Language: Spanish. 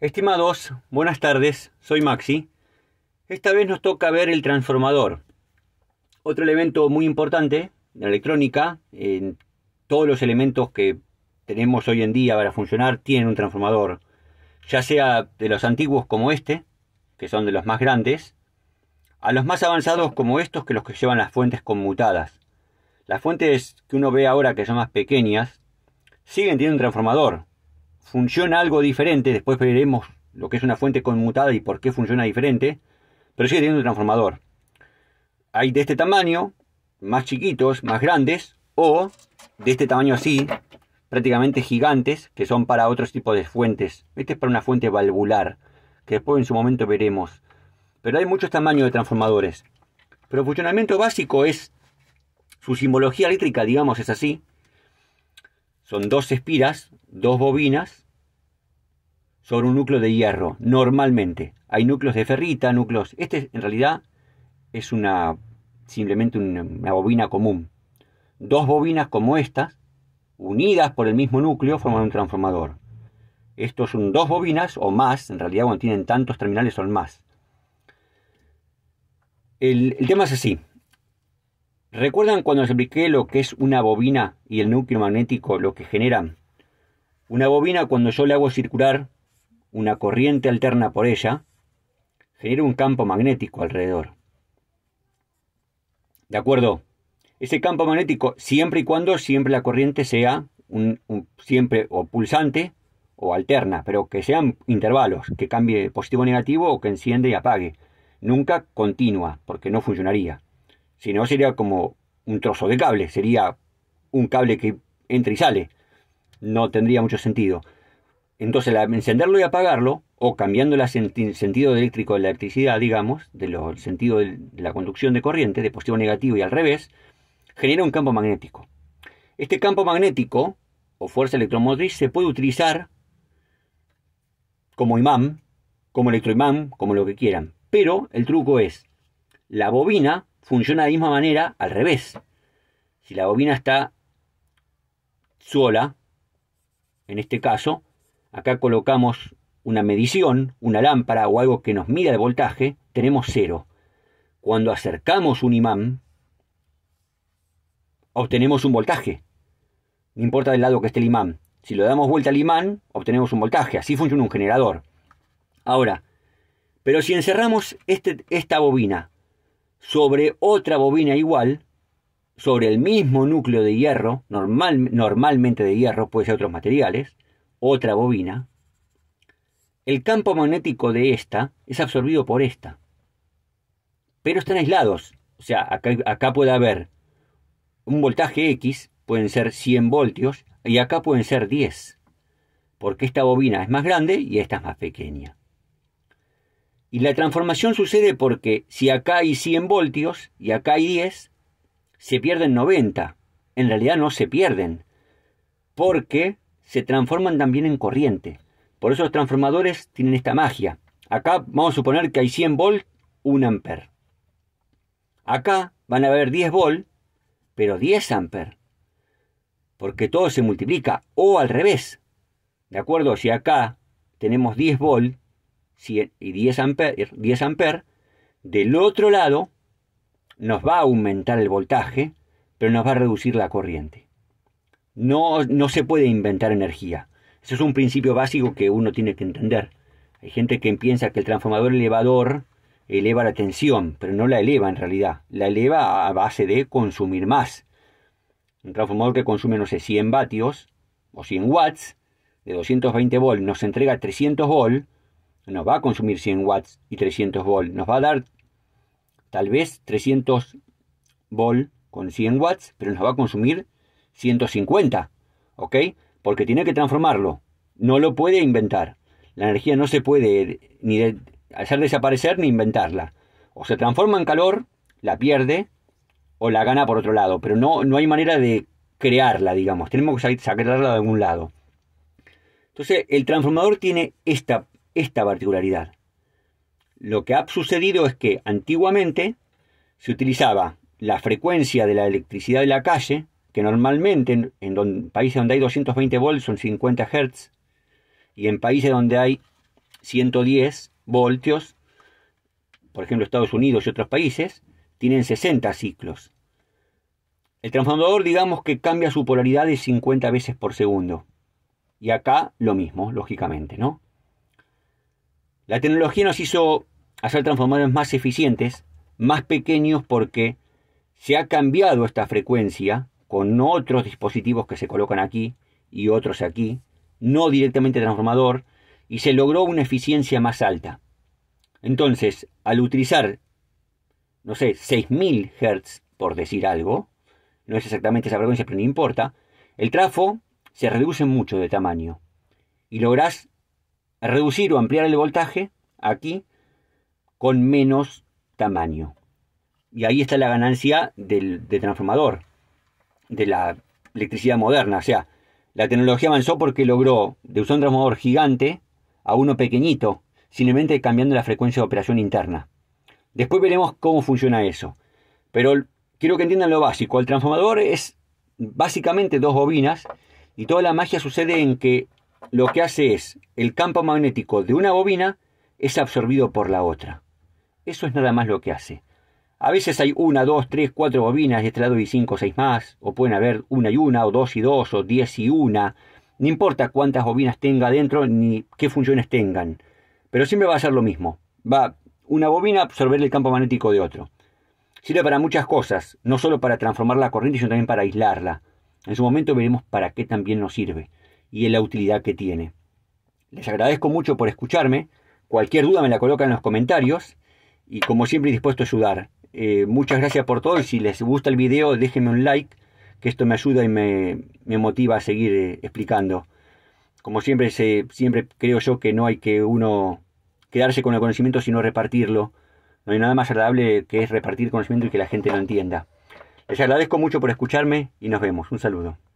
Estimados, buenas tardes, soy Maxi. Esta vez nos toca ver el transformador. Otro elemento muy importante de la electrónica, en todos los elementos que tenemos hoy en día para funcionar tienen un transformador, ya sea de los antiguos como este, que son de los más grandes, a los más avanzados como estos que los que llevan las fuentes conmutadas. Las fuentes que uno ve ahora que son más pequeñas siguen teniendo un transformador, funciona algo diferente, después veremos lo que es una fuente conmutada y por qué funciona diferente, pero sigue teniendo un transformador. Hay de este tamaño, más chiquitos, más grandes, o de este tamaño así, prácticamente gigantes, que son para otros tipos de fuentes. Este es para una fuente valvular, que después en su momento veremos. Pero hay muchos tamaños de transformadores. Pero el funcionamiento básico es su simbología eléctrica, digamos, es así. Son dos espiras, dos bobinas, sobre un núcleo de hierro, normalmente. Hay núcleos de ferrita, núcleos... Este en realidad es una simplemente una, bobina común. Dos bobinas como estas, unidas por el mismo núcleo, forman un transformador. Estos son dos bobinas o más, en realidad cuando tienen tantos terminales son más. el tema es así. ¿Recuerdan cuando expliqué lo que es una bobina y el núcleo magnético, lo que genera? Una bobina cuando yo le hago circular una corriente alterna por ella, genera un campo magnético alrededor. ¿De acuerdo? Ese campo magnético, siempre y cuando siempre la corriente sea un, siempre o pulsante o alterna, pero que sean intervalos, que cambie positivo o negativo o que enciende y apague. Nunca continua, porque no funcionaría. Si no, sería como un trozo de cable, sería un cable que entra y sale. No tendría mucho sentido. Entonces, encenderlo y apagarlo, o cambiando el sentido eléctrico de la electricidad, digamos, del sentido de la conducción de corriente, de positivo a negativo y al revés, genera un campo magnético. Este campo magnético, o fuerza electromotriz, se puede utilizar como imán, como electroimán, como lo que quieran. Pero el truco es, la bobina funciona de la misma manera al revés. Si la bobina está sola, en este caso, acá colocamos una medición, una lámpara o algo que nos mida el voltaje, tenemos cero. Cuando acercamos un imán, obtenemos un voltaje. No importa del lado que esté el imán. Si lo damos vuelta al imán, obtenemos un voltaje. Así funciona un generador. Ahora, pero si encerramos este, esta bobina sobre otra bobina igual, sobre el mismo núcleo de hierro, normalmente de hierro, puede ser otros materiales, otra bobina, el campo magnético de esta es absorbido por esta. Pero están aislados. O sea, acá, acá puede haber un voltaje X, pueden ser 100 voltios, y acá pueden ser 10. Porque esta bobina es más grande y esta es más pequeña. Y la transformación sucede porque si acá hay 100 voltios y acá hay 10, se pierden 90. En realidad no se pierden, porque se transforman también en corriente. Por eso los transformadores tienen esta magia. Acá vamos a suponer que hay 100 volt, 1 amper. Acá van a haber 10 volt, pero 10 amper. Porque todo se multiplica, o al revés. ¿De acuerdo? Si acá tenemos 10 volt, y 10 amperes, del otro lado nos va a aumentar el voltaje, pero nos va a reducir la corriente. No, no se puede inventar energía. Ese es un principio básico que uno tiene que entender. Hay gente que piensa que el transformador elevador eleva la tensión, pero no la eleva en realidad. La eleva a base de consumir más. Un transformador que consume, no sé, 100 vatios o 100 watts de 220 volts nos entrega 300 volts nos va a consumir 100 watts y 300 volts, nos va a dar tal vez 300 volts con 100 watts, pero nos va a consumir 150, ¿ok? Porque tiene que transformarlo, no lo puede inventar. La energía no se puede ni hacer desaparecer ni inventarla. O se transforma en calor, la pierde, o la gana por otro lado, pero no, no hay manera de crearla, digamos, tenemos que sacarla de algún lado. Entonces, el transformador tiene esta esta particularidad. Lo que ha sucedido es que antiguamente se utilizaba la frecuencia de la electricidad de la calle, que normalmente en, países donde hay 220 volts son 50 Hz, y en países donde hay 110 voltios, por ejemplo Estados Unidos y otros países, tienen 60 ciclos. El transformador digamos que cambia su polaridad de 50 veces por segundo. Y acá lo mismo, lógicamente, ¿no? La tecnología nos hizo hacer transformadores más eficientes, más pequeños porque se ha cambiado esta frecuencia con otros dispositivos que se colocan aquí y otros aquí, no directamente transformador, y se logró una eficiencia más alta. Entonces, al utilizar, no sé, 6.000 Hz, por decir algo, no es exactamente esa frecuencia, pero no importa, el trafo se reduce mucho de tamaño y lográs reducir o ampliar el voltaje aquí con menos tamaño. Y ahí está la ganancia del, transformador, de la electricidad moderna. O sea, la tecnología avanzó porque logró de usar un transformador gigante a uno pequeñito, simplemente cambiando la frecuencia de operación interna. Después veremos cómo funciona eso. Pero quiero que entiendan lo básico. El transformador es básicamente dos bobinas y toda la magia sucede en que lo que hace es, el campo magnético de una bobina es absorbido por la otra. Eso es nada más lo que hace. A veces hay una, dos, tres, cuatro bobinas de este lado y cinco, o seis más, o pueden haber una y una, o dos y dos, o diez y una. No importa cuántas bobinas tenga adentro ni qué funciones tengan, pero siempre va a ser lo mismo. Va una bobina a absorber el campo magnético de otro. Sirve para muchas cosas, no solo para transformar la corriente, sino también para aislarla. En su momento veremos para qué también nos sirve y en la utilidad que tiene. Les agradezco mucho por escucharme. Cualquier duda me la colocan en los comentarios y como siempre dispuesto a ayudar. Eh, muchas gracias por todo y si les gusta el video déjenme un like, que esto me ayuda y me, me motiva a seguir eh, explicando. Como siempre, se, siempre creo yo que no hay que uno quedarse con el conocimiento sino repartirlo. No hay nada más agradable que es repartir conocimiento y que la gente lo entienda. Les agradezco mucho por escucharme y nos vemos. Un saludo.